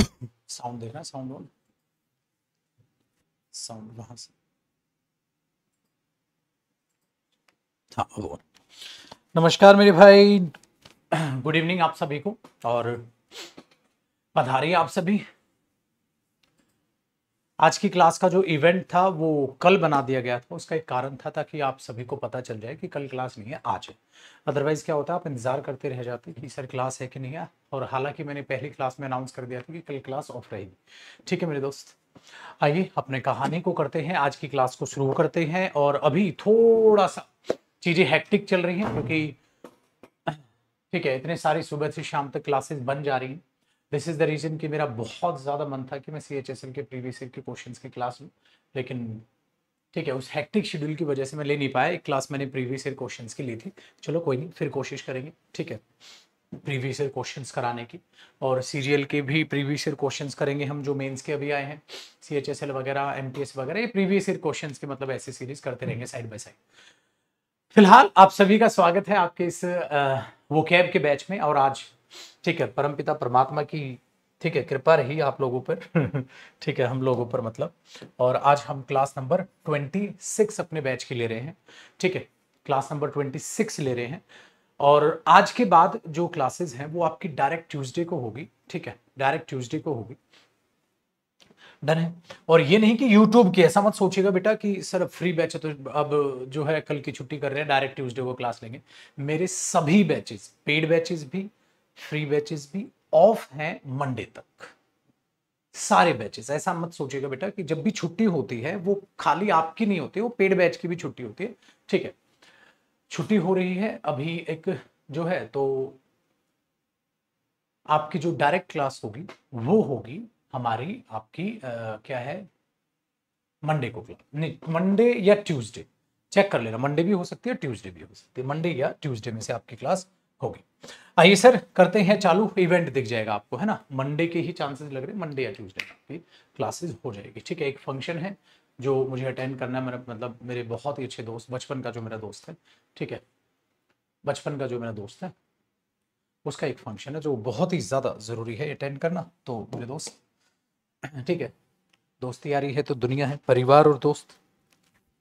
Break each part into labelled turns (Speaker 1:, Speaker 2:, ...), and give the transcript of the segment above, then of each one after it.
Speaker 1: Sound देखना sound on sound वहां से हाँ नमस्कार मेरे भाई गुड इवनिंग आप सभी को और पधारिए आप सभी आज की क्लास का जो इवेंट था वो कल बना दिया गया था उसका एक कारण था ताकि आप सभी को पता चल जाए कि कल क्लास नहीं है आज है अदरवाइज़ क्या होता है आप इंतज़ार करते रह जाते कि सर क्लास है कि नहीं है और हालांकि मैंने पहली क्लास में अनाउंस कर दिया था कि कल क्लास ऑफ रहेगी ठीक है मेरे दोस्त आइए अपने कहानी को करते हैं आज की क्लास को शुरू करते हैं और अभी थोड़ा सा चीज़ें हैक्टिक चल रही हैं क्योंकि ठीक है इतने सारी सुबह से शाम तक क्लासेस बन जा रही हैं दिस इज़ द रीज़न कि मेरा बहुत ज़्यादा मन था कि मैं सी एच एस एल के प्रीवियस ईयर के क्वेश्चन की क्लास लूँ लेकिन ठीक है उस हेक्टिक शेड्यूल की वजह से मैं ले नहीं पाया एक क्लास मैंने प्रीवियस ईयर क्वेश्चन की ली थी चलो कोई नहीं फिर कोशिश करेंगे ठीक है प्रीवियस ईयर क्वेश्चन कराने की और सीरियल के भी प्रीवियस ईयर क्वेश्चन करेंगे हम जो मेन्स के अभी आए हैं सी एच एस एल वगैरह एम टी एस वगैरह ये प्रीवियस ईयर क्वेश्चन के मतलब ऐसे सीरीज करते रहेंगे साइड बाय साइड फिलहाल आप सभी का स्वागत है आपके इस वो कैब के बैच में और आज ठीक है परमपिता परमात्मा की ठीक है कृपा रही आप लोगों पर ठीक है हम लोगों पर मतलब और आज हम क्लास नंबर ट्वेंटी सिक्स अपने बैच की ले रहे हैं ठीक है क्लास नंबर ट्वेंटी सिक्स ले रहे हैं और आज के बाद जो क्लासेस हैं वो आपकी डायरेक्ट ट्यूसडे को होगी ठीक है डायरेक्ट ट्यूसडे को होगी डन है और ये नहीं कि यूट्यूब की ऐसा मत सोचिएगा बेटा कि सर फ्री बैच है तो अब जो है कल की छुट्टी कर रहे हैं डायरेक्ट ट्यूसडे को क्लास लेंगे मेरे सभी बैचेस पेड बैचेस भी फ्री बैचेस भी ऑफ हैं मंडे तक सारे बैचेस ऐसा मत सोचिएगा बेटा कि जब भी छुट्टी होती है वो खाली आपकी नहीं होती वो पेड बैच की भी छुट्टी होती है ठीक है छुट्टी हो रही है अभी एक जो है तो आपकी जो डायरेक्ट क्लास होगी वो होगी हमारी आपकी आ, क्या है मंडे को क्लास नहीं मंडे या ट्यूसडे चेक कर लेना मंडे भी हो सकती है ट्यूसडे भी हो सकती है मंडे या ट्यूसडे में से आपकी क्लास होगी आइए सर करते हैं चालू इवेंट दिख जाएगा आपको है ना मंडे के ही चांसेस लग रहे हैं मंडे या ट्यूजडे आपकी क्लासेस हो जाएगी ठीक है एक फंक्शन है जो मुझे अटेंड करना है मेरा मतलब मेरे बहुत ही अच्छे दोस्त बचपन का जो मेरा दोस्त है ठीक है बचपन का जो मेरा दोस्त है उसका एक फंक्शन है जो बहुत ही ज़्यादा ज़रूरी है अटेंड करना तो मेरे दोस्त ठीक है दोस्ती यारी है तो दुनिया है परिवार और दोस्त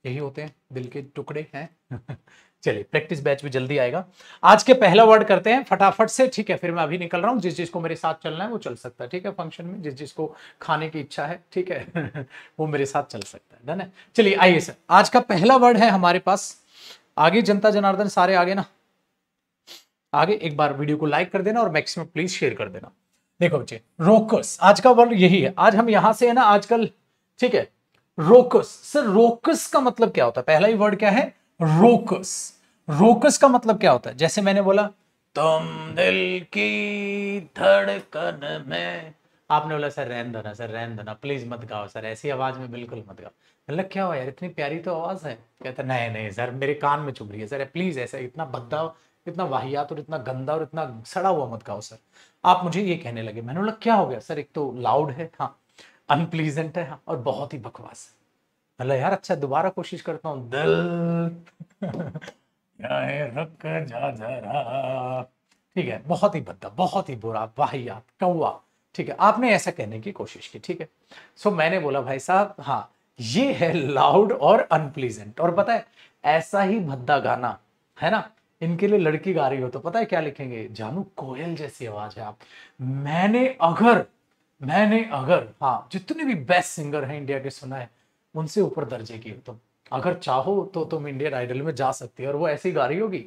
Speaker 1: यही होते हैं दिल के टुकड़े हैं चलिए प्रैक्टिस बैच भी जल्दी आएगा आज के पहला वर्ड करते हैं फटाफट से ठीक है फिर मैं अभी निकल रहा हूँ जिस जिसको मेरे साथ चलना है वो चल सकता है ठीक है फंक्शन में जिस जिसको खाने की इच्छा है ठीक है वो मेरे साथ चल सकता है डन है चलिए आइए सर आज का पहला वर्ड है हमारे पास आगे जनता जनार्दन सारे आगे ना आगे एक बार वीडियो को लाइक कर देना और मैक्सिमम प्लीज शेयर कर देना देखो बच्चे रोकस आज का वर्ड यही है आज हम यहां से है ना आजकल ठीक है रोकस सर रोकस का मतलब क्या होता है पहला ही वर्ड क्या है रोकस रोकस का मतलब क्या होता है जैसे मैंने बोला तुम दिल की धड़कन में आपने बोला सर रहन देना सर रहन देना प्लीज मत गाओ सर ऐसी आवाज में बिल्कुल मत गाओ मतलब क्या हुआ यार इतनी प्यारी तो आवाज है कहता नहीं नहीं सर मेरे कान में चुभ रही है सर प्लीज ऐसा इतना भद्दा इतना वाहियात और इतना गंदा और इतना सड़ा हुआ मत गाओ सर आप मुझे ये कहने लगे मैंने बोला क्या हो गया सर एक तो लाउड है हाँ अनप्लीजेंट है हाँ, और बहुत ही बकवास है मतलब यार अच्छा दोबारा कोशिश करता हूँ दिल रुक ठीक है बहुत ही भद्दा बहुत ही बुरा वाहियात कौआ ठीक है आपने ऐसा कहने की कोशिश की ठीक है सो so, मैंने बोला भाई साहब हाँ ये है लाउड और अनप्लीजेंट और पता है ऐसा ही भद्दा गाना है ना इनके लिए लड़की गा रही हो तो पता है क्या लिखेंगे जानू कोयल जैसी आवाज है आप मैंने अगर मैंने अगर हाँ जितने भी बेस्ट सिंगर हैं इंडिया के सुना है उनसे ऊपर दर्जे की हो तो अगर चाहो तो तुम इंडियन आइडल में जा सकती हो और वो ऐसी गा रही होगी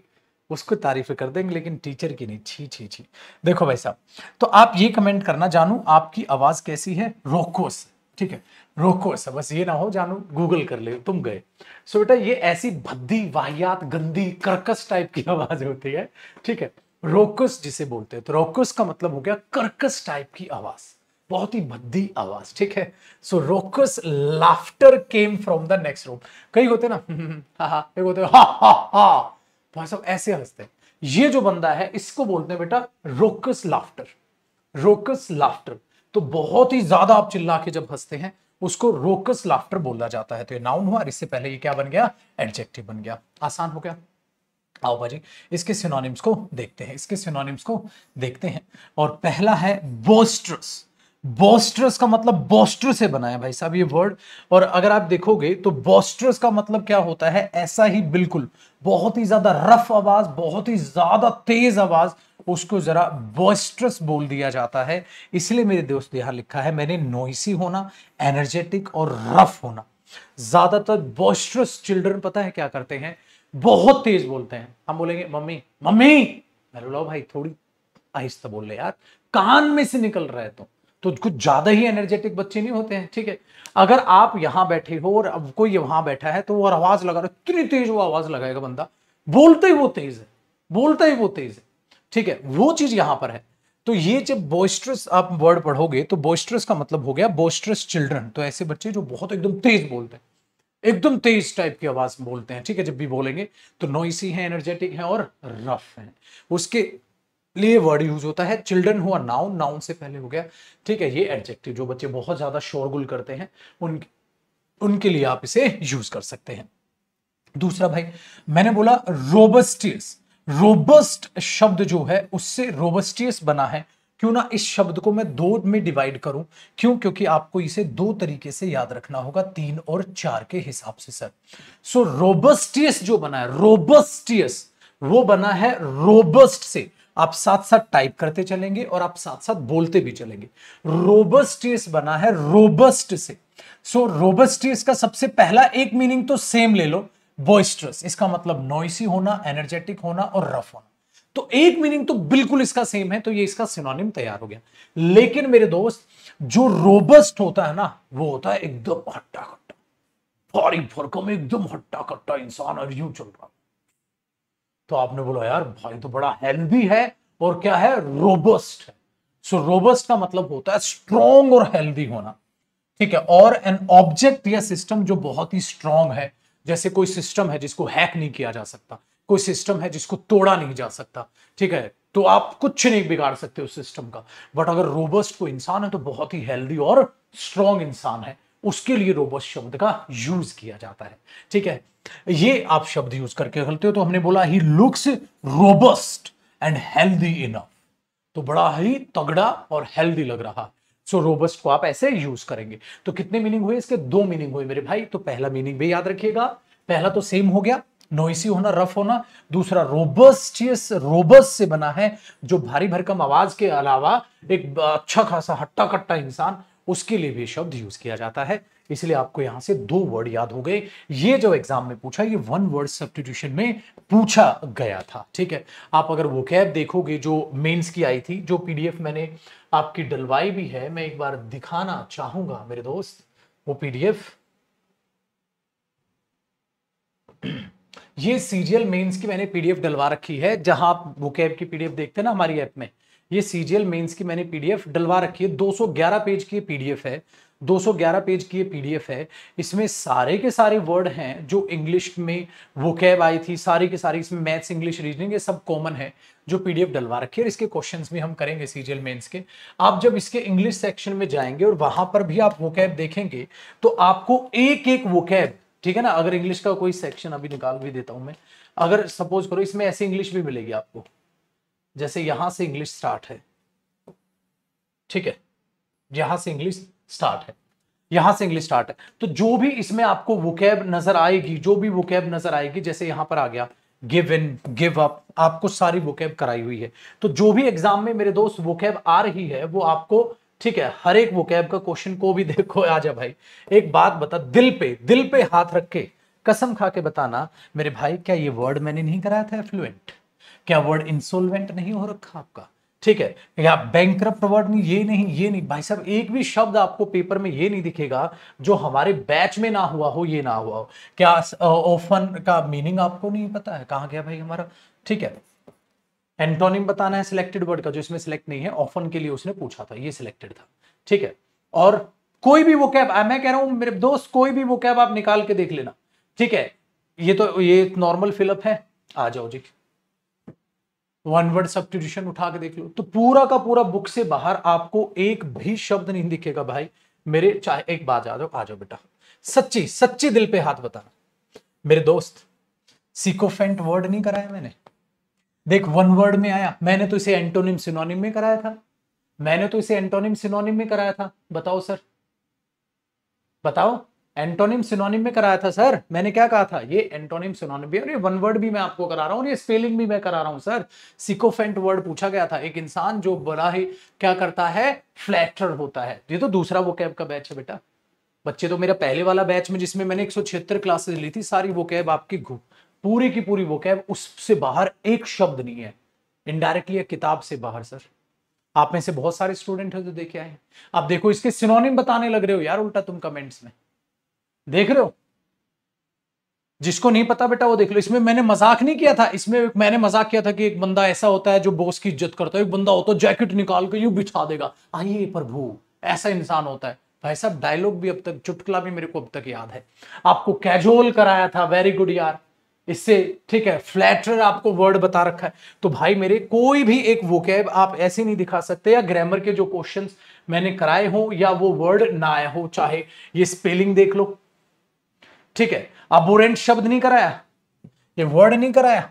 Speaker 1: उसको तारीफ कर देंगे लेकिन टीचर की नहीं छी छी छी देखो भाई साहब तो आप ये कमेंट करना जानू आपकी आवाज कैसी है रोकोस ठीक है रोकोस बस ये ना हो जानू गूगल कर ले तुम गए सो बेटा ये ऐसी भद्दी वाहियात गंदी कर्कस टाइप की आवाज होती है ठीक है रोकस जिसे बोलते हैं तो रोकस का मतलब हो गया कर्कस टाइप की आवाज बहुत ही भद्दी आवाज ठीक है so raucous laughter came from the next room कई होते ना हा हा हाँ, एक होते हा हा हा हाँ। भाई साहब ऐसे हंसते हैं ये जो बंदा है इसको बोलते हैं बेटा रोकस लाफ्टर रोकस लाफ्टर तो बहुत ही ज्यादा आप चिल्ला के जब हंसते हैं उसको रोकस लाफ्टर बोला जाता है तो ये नाउन हुआ इससे पहले ये क्या बन गया एडजेक्टिव बन गया आसान हो गया आओ भाजी इसके सिनोनिम्स को देखते हैं इसके सिनोनिम्स को देखते हैं और पहला है बोस्ट्रस बॉस्ट्रस का मतलब बॉस्टर से बना है भाई साहब ये वर्ड और अगर आप देखोगे तो बॉस्ट्रस का मतलब क्या होता है ऐसा ही बिल्कुल बहुत ही ज्यादा रफ आवाज बहुत ही ज्यादा तेज आवाज उसको जरा बॉस्ट्रस बोल दिया जाता है इसलिए मेरे दोस्त यहां लिखा है मैंने नोइसी होना एनर्जेटिक और रफ होना ज्यादातर बॉस्ट्रस चिल्ड्रन पता है क्या करते हैं बहुत तेज बोलते हैं हम बोलेंगे मम्मी मम्मी मैं बोला भाई थोड़ी आहिस्ता बोल रहे यार कान में से निकल रहे तुम तो। तो कुछ ज़्यादा ही एनर्जेटिक बच्चे नहीं होते हैं ठीक है अगर आप यहां बैठे हो और अब कोई वहां बैठा है तो वो आवाज़ लगा रहा है इतनी तेज़ वो आवाज़ लगाएगा बंदा बोलता ही वो तेज़ है बोलता ही वो तेज़ है ठीक है वो चीज़ यहां पर है तो ये जब बोस्ट्रस आप वर्ड पढ़ोगे तो बोस्ट्रस का मतलब हो गया बोस्ट्रस चिल्ड्रन तो ऐसे बच्चे जो बहुत एकदम तेज़ बोलते हैं एकदम तेज टाइप की आवाज बोलते हैं ठीक है जब भी बोलेंगे तो नॉइसी है एनर्जेटिक है और रफ है उसके लिए वर्ड यूज होता है चिल्ड्रन हुआ नाउन नाउन से पहले हो गया ठीक है ये एडजेक्टिव जो बच्चे बहुत ज़्यादा शोरगुल करते हैं उन उनके लिए आप इसे यूज कर सकते हैं दूसरा भाई मैंने बोला रोबस्टियस रोबस्ट शब्द जो है उससे रोबस्टियस बना है क्यों ना इस शब्द को मैं दो में डिवाइड करूं क्यों क्योंकि आपको इसे दो तरीके से याद रखना होगा तीन और चार के हिसाब से सर सो so, रोबस्टियस जो बना है रोबस्टियस वो बना है रोबस्ट से आप साथ साथ टाइप करते चलेंगे और आप साथ साथ बोलते भी चलेंगे रोबस्टेस बना है रोबस्ट से सो so, रोबस्टेस का सबसे पहला एक मीनिंग तो सेम ले लो बॉइस्ट्रस इसका मतलब नॉइसी होना एनर्जेटिक होना और रफ होना तो एक मीनिंग तो बिल्कुल इसका सेम है तो ये इसका सिनोनिम तैयार हो गया लेकिन मेरे दोस्त जो रोबस्ट होता है ना वो होता है एकदम हट्टा कट्टा फॉरिंग फुरकों में एकदम हट्टा कट्टा इंसान और यू चल रहा तो आपने बोला यार भाई तो बड़ा हेल्दी है और क्या है रोबस्ट है सो so, रोबस्ट का मतलब होता है स्ट्रॉन्ग और हेल्दी होना ठीक है और एन ऑब्जेक्ट या सिस्टम जो बहुत ही स्ट्रांग है जैसे कोई सिस्टम है जिसको हैक नहीं किया जा सकता कोई सिस्टम है जिसको तोड़ा नहीं जा सकता ठीक है तो आप कुछ नहीं बिगाड़ सकते उस सिस्टम का बट अगर रोबस्ट कोई इंसान है तो बहुत ही हेल्दी और स्ट्रांग इंसान है उसके लिए रोबस्ट शब्द का यूज किया जाता है ठीक है ये आप शब्द यूज करके गलते हो तो हमने बोला he looks robust and healthy enough तो बड़ा ही तगड़ा और हेल्दी लग रहा सो so, रोबस्ट को आप ऐसे यूज करेंगे तो कितने मीनिंग हुए इसके दो मीनिंग हुए मेरे भाई तो पहला मीनिंग भी याद रखिएगा पहला तो सेम हो गया नोइसी होना रफ होना दूसरा रोबस्टियस रोबस से बना है जो भारी भरकम आवाज के अलावा एक अच्छा खासा हट्टा कट्टा इंसान उसके लिए भी शब्द यूज किया जाता है इसलिए आपको यहां से दो वर्ड याद हो गए ये जो एग्जाम में पूछा ये वन वर्ड सब्सटीट्यूशन में पूछा गया था ठीक है आप अगर वो कैब देखोगे जो मेंस की आई थी जो पीडीएफ मैंने आपकी डलवाई भी है मैं एक बार दिखाना चाहूंगा मेरे दोस्त वो पीडीएफ ये सीजीएल मेंस की मैंने पीडीएफ डलवा रखी है जहां आप वो कैब की पीडीएफ देखते हैं ना हमारी ऐप में ये सी जी की मैंने एफ डलवा रखी है 211 पेज की एफ है 211 पेज की ये पीडीएफ है इसमें सारे के सारे वर्ड हैं जो इंग्लिश में वो कैब आई थी सारे के सारी इसमें मैथ्स इंग्लिश रीजनिंग ये सब कॉमन है जो पीडीएफ डलवा रखी है और इसके क्वेश्चंस भी हम करेंगे सीजीएल मेंस के आप जब इसके इंग्लिश सेक्शन में जाएंगे और वहां पर भी आप वो कैब देखेंगे तो आपको एक एक वो कैब ठीक है ना अगर इंग्लिश का कोई सेक्शन अभी निकाल भी देता हूं मैं अगर सपोज करो इसमें ऐसी इंग्लिश भी मिलेगी आपको जैसे यहां से इंग्लिश स्टार्ट है ठीक है यहां से इंग्लिश स्टार्ट है यहां से इंग्लिश स्टार्ट है तो जो भी इसमें आपको वोकेब नजर आएगी जो भी वोकेब नजर आएगी जैसे यहां पर आ गया गिव इन गिव अप आपको सारी वोकेब कराई हुई है तो जो भी एग्जाम में मेरे दोस्त वोकेब आ रही है वो आपको ठीक है हर एक वोकेब का क्वेश्चन को भी देखो आजा भाई एक बात बता दिल पे दिल पे हाथ रख के कसम खा के बताना मेरे भाई क्या ये वर्ड मैंने नहीं कराया था फ्लुएंट क्या वर्ड इंसोल्वेंट नहीं हो रखा आपका ठीक है या बैंक वर्ड नहीं ये नहीं ये नहीं भाई साहब एक भी शब्द आपको पेपर में ये नहीं दिखेगा जो हमारे बैच में ना हुआ हो ये ना हुआ हो क्या ओफन का मीनिंग आपको नहीं पता है कहाँ गया भाई हमारा ठीक है एंटोनिम बताना है सिलेक्टेड वर्ड का जो इसमें सिलेक्ट नहीं है ऑफन के लिए उसने पूछा था ये सिलेक्टेड था ठीक है और कोई भी वो कैब मैं कह रहा हूं मेरे दोस्त कोई भी वो कैब आप निकाल के देख लेना ठीक है ये तो ये नॉर्मल फिलअप है आ जाओ जी वन वर्ड सब्सटीट्यूशन उठा के देख लो तो पूरा का पूरा बुक से बाहर आपको एक भी शब्द नहीं दिखेगा भाई मेरे चाहे एक बात आ जाओ आ जाओ बेटा सच्ची सच्ची दिल पे हाथ बताना मेरे दोस्त सिकोफेंट वर्ड नहीं कराया मैंने देख वन वर्ड में आया मैंने तो इसे एंटोनिम सिनोनिम में कराया था मैंने तो इसे एंटोनिम सिनोनिम में कराया था बताओ सर बताओ एंटोनिम सिनोनिम में कराया था सर मैंने क्या कहा था ये एंटोनिम सिनोनिम भी और ये वन वर्ड भी मैं आपको करा रहा हूँ और ये स्पेलिंग भी मैं करा रहा हूँ सर सिकोफेंट वर्ड पूछा गया था एक इंसान जो बड़ा ही क्या करता है फ्लैटर होता है ये तो दूसरा वो कैब का बैच है बेटा बच्चे तो मेरा पहले वाला बैच में जिसमें मैंने एक क्लासेस ली थी सारी वो कैब आपकी पूरी की पूरी वो कैब उससे बाहर एक शब्द नहीं है इनडायरेक्टली किताब से बाहर सर आप में से बहुत सारे स्टूडेंट हैं जो देखे आए आप देखो इसके सिनोनिम बताने लग रहे हो यार उल्टा तुम कमेंट्स में देख रहे हो जिसको नहीं पता बेटा वो देख लो इसमें मैंने मजाक नहीं किया था इसमें मैंने मजाक किया था कि एक बंदा ऐसा होता है जो बॉस की इज्जत करता है एक बंदा होता तो है जैकेट निकाल के यू बिछा देगा आइए प्रभु ऐसा इंसान होता है भाई साहब डायलॉग भी अब तक चुटकला भी मेरे को अब तक याद है आपको कैजुअल कराया था वेरी गुड यार इससे ठीक है फ्लैटर आपको वर्ड बता रखा है तो भाई मेरे कोई भी एक वोकैब आप ऐसे नहीं दिखा सकते या ग्रामर के जो क्वेश्चंस मैंने कराए हो या वो वर्ड ना आया हो चाहे ये स्पेलिंग देख लो ठीक है अबोरेंट शब्द नहीं कराया ये वर्ड नहीं कराया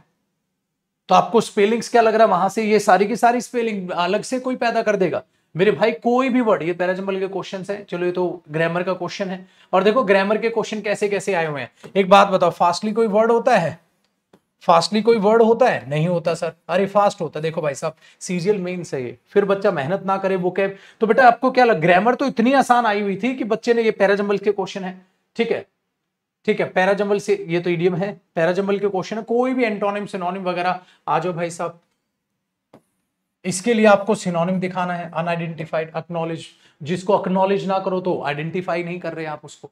Speaker 1: तो आपको स्पेलिंग्स क्या लग रहा है वहां से ये सारी की सारी स्पेलिंग अलग से कोई पैदा कर देगा मेरे भाई कोई भी वर्ड ये पैराजम्बल के क्वेश्चन है चलो ये तो ग्रामर का क्वेश्चन है और देखो ग्रामर के क्वेश्चन कैसे कैसे आए हुए हैं एक बात बताओ फास्टली कोई वर्ड होता है फास्टली कोई वर्ड होता है नहीं होता सर अरे फास्ट होता है देखो भाई साहब सीरियल मेन से ये फिर बच्चा मेहनत ना करे वो कैब तो बेटा आपको क्या लग ग्रामर तो इतनी आसान आई हुई थी कि बच्चे ने ये पैराजम्बल के क्वेश्चन है ठीक है ठीक है पैराजम्बल से ये तो इडियम है पैराजम्बल के क्वेश्चन है कोई भी एंटोनिम सिनोनिम वगैरह आ जाओ भाई साहब इसके लिए आपको सिनोनिम दिखाना है अनआइडेंटिफाइड अकनोलेज जिसको अकनोलेज ना करो तो आइडेंटिफाई नहीं कर रहे आप उसको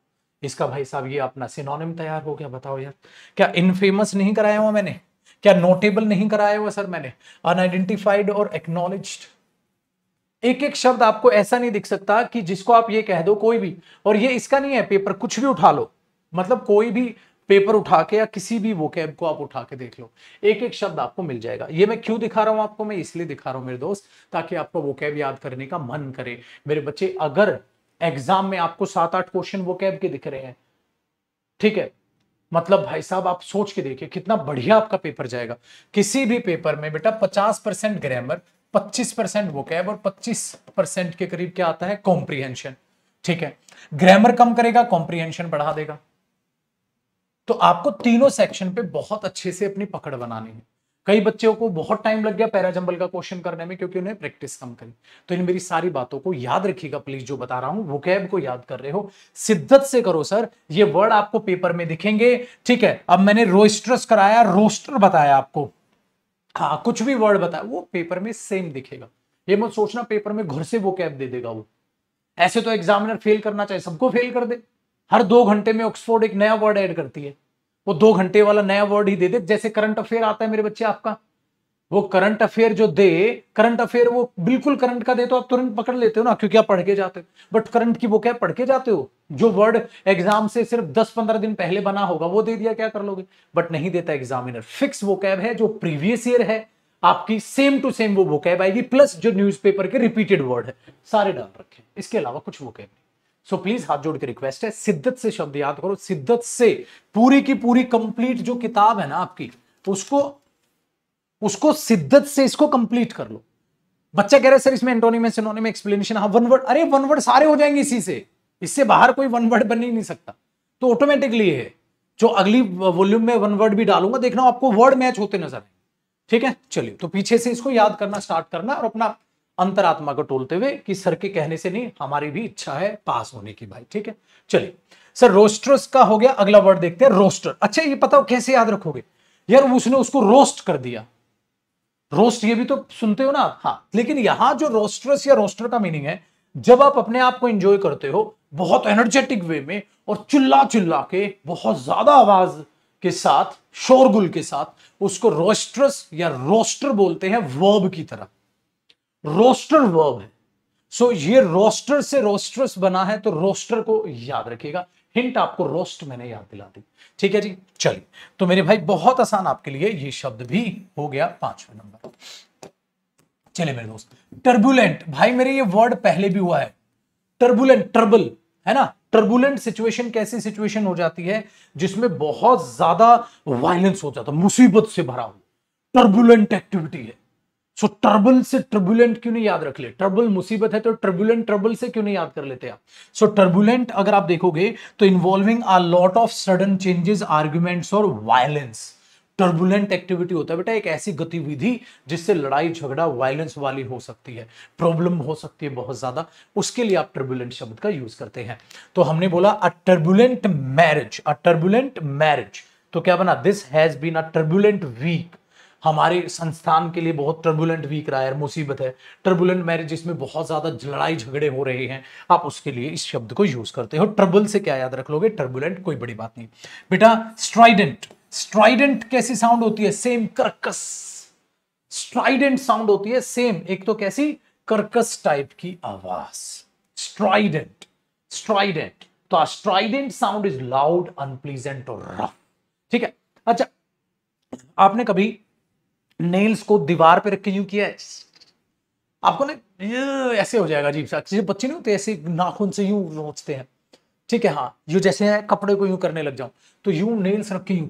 Speaker 1: इसका भाई साहब ये अपना सिनोनिम तैयार हो गया बताओ यार क्या इनफेमस नहीं कराया हुआ मैंने क्या नोटेबल नहीं कराया हुआ सर मैंने अनआइडेंटिफाइड और एक्नोलेज एक एक शब्द आपको ऐसा नहीं दिख सकता कि जिसको आप ये कह दो कोई भी और ये इसका नहीं है पेपर कुछ भी उठा लो मतलब कोई भी पेपर उठा के या किसी भी वोकैब को आप उठा के देख लो एक एक शब्द आपको मिल जाएगा ये मैं क्यों दिखा रहा हूं आपको मैं इसलिए दिखा रहा हूं मेरे दोस्त ताकि आपको वोकैब याद करने का मन करे मेरे बच्चे अगर एग्जाम में आपको सात आठ क्वेश्चन वोकैब के दिख रहे हैं ठीक है मतलब भाई साहब आप सोच के देखिए कितना बढ़िया आपका पेपर जाएगा किसी भी पेपर में बेटा पचास परसेंट ग्रामर पच्चीस परसेंट वोकैब और पच्चीस परसेंट के करीब क्या आता है कॉम्प्रीहेंशन ठीक है ग्रामर कम करेगा कॉम्प्रीहेंशन बढ़ा देगा तो आपको तीनों सेक्शन पे बहुत अच्छे से अपनी पकड़ बनानी है कई बच्चों को बहुत टाइम लग गया पैरा जंबल का क्वेश्चन करने में क्योंकि उन्हें प्रैक्टिस कम करी तो इन मेरी सारी बातों को याद रखिएगा प्लीज जो बता रहा हूं वो कैब को याद कर रहे हो सिद्धत से करो सर ये वर्ड आपको पेपर में दिखेंगे ठीक है अब मैंने रोस्ट्रस कराया रोस्टर बताया आपको हाँ कुछ भी वर्ड बताया वो पेपर में सेम दिखेगा ये मत सोचना पेपर में घर से वो कैब दे देगा वो ऐसे तो एग्जामिनर फेल करना चाहे सबको फेल कर दे हर दो घंटे में ऑक्सफोर्ड एक नया वर्ड ऐड करती है वो दो घंटे वाला नया वर्ड ही दे दे जैसे करंट अफेयर आता है मेरे बच्चे आपका वो करंट अफेयर जो दे करंट अफेयर वो बिल्कुल करंट का दे तो आप तुरंत पकड़ लेते हो ना क्योंकि आप पढ़ के जाते हो बट करंट की वो क्या पढ़ के जाते हो जो वर्ड एग्जाम से सिर्फ 10-15 दिन पहले बना होगा वो दे दिया क्या कर लोगे बट नहीं देता एग्जामिनर फिक्स वो कैब है जो प्रीवियस ईयर है आपकी सेम टू सेम वो वो कैब आएगी प्लस जो न्यूज के रिपीटेड वर्ड है सारे डाल रखे इसके अलावा कुछ वो कैब नहीं सो प्लीज हाथ जोड़ के रिक्वेस्ट है सिद्धत से शब्द याद करो सिद्धत से पूरी की पूरी कंप्लीट जो किताब है ना आपकी उसको उसको सिद्धत से इसको कंप्लीट कर लो बच्चा कह रहे सर इसमें एंटोनिम सिनोनिम एक्सप्लेनेशन हाँ वन वर्ड अरे वन वर्ड सारे हो जाएंगे इसी से इससे बाहर कोई वन वर्ड बन ही नहीं सकता तो ऑटोमेटिकली है जो अगली वॉल्यूम में वन वर्ड भी डालूंगा देखना आपको वर्ड मैच होते नजर आएंगे ठीक है चलिए तो पीछे से इसको याद करना स्टार्ट करना और अपना अंतरात्मा को टोलते हुए कि सर के कहने से नहीं हमारी भी इच्छा है पास होने की भाई ठीक है चलिए सर रोस्टर्स का हो गया अगला वर्ड देखते हैं रोस्टर अच्छा ये पता कैसे याद रखोगे यार उसने उसको रोस्ट कर दिया रोस्ट ये भी तो सुनते हो ना हाँ लेकिन यहां जो रोस्टर्स या रोस्टर का मीनिंग है जब आप अपने आप को एंजॉय करते हो बहुत एनर्जेटिक वे में और चिल्ला चिल्ला के बहुत ज्यादा आवाज के साथ शोरगुल के साथ उसको रोस्ट्रस या रोस्टर बोलते हैं वर्ब की तरह रोस्टर वर्ब है सो so, ये रोस्टर से रोस्टर्स बना है तो रोस्टर को याद रखिएगा हिंट आपको रोस्ट मैंने याद दिला दी ठीक है जी चलिए तो मेरे भाई बहुत आसान आपके लिए ये शब्द भी हो गया पांचवें नंबर चले मेरे दोस्त टर्बुलेंट भाई मेरे ये वर्ड पहले भी हुआ है टर्बुलेंट ट्रबल है ना टर्बुलेंट सिचुएशन कैसी सिचुएशन हो जाती है जिसमें बहुत ज्यादा वायलेंस हो जाता मुसीबत से भरा हो टर्बुलेंट एक्टिविटी है सो ट्रबल से ट्रिबुलेंट क्यों नहीं याद रख ले ट्रबल मुसीबत है तो ट्रिबुलेंट ट्रबल से क्यों नहीं याद कर लेते आप सो टर्बुलेंट अगर आप देखोगे तो involving a lot of sudden changes arguments और वायलेंस टर्बुलेंट एक्टिविटी होता है बेटा एक ऐसी गतिविधि जिससे लड़ाई झगड़ा वायलेंस वाली हो सकती है प्रॉब्लम हो सकती है बहुत ज्यादा उसके लिए आप टर्बुलेंट शब्द का यूज करते हैं तो हमने बोला a turbulent marriage a turbulent marriage तो क्या बना this has been a turbulent week हमारे संस्थान के लिए बहुत टर्बुलेंट वीक रहा है मुसीबत है टर्बुलेंट मैरिज जिसमें बहुत ज़्यादा लड़ाई झगड़े हो रहे हैं आप उसके लिए इस शब्द को यूज़ करते हो ट्रबल से क्या याद रख लोगे टर्बुलेंट कोई बड़ी बात नहीं बेटा स्ट्राइडेंट स्ट्राइडेंट कैसी साउंड होती है सेम कर्कस स्ट्राइडेंट साउंड होती है सेम एक तो कैसी कर्कस टाइप की आवाज स्ट्राइडेंट स्ट्राइडेंट तो Strident sound is loud unpleasant और रफ ठीक है अच्छा आपने कभी नेल्स को दीवार पे रख के किया है आपको ना ऐसे हो जाएगा अजीब सा बच्चे नहीं होते ऐसे नाखून से यूं रोचते हैं ठीक है हाँ यू जैसे है कपड़े को यूं करने लग जाओ तो यूं नेल्स रख के यूं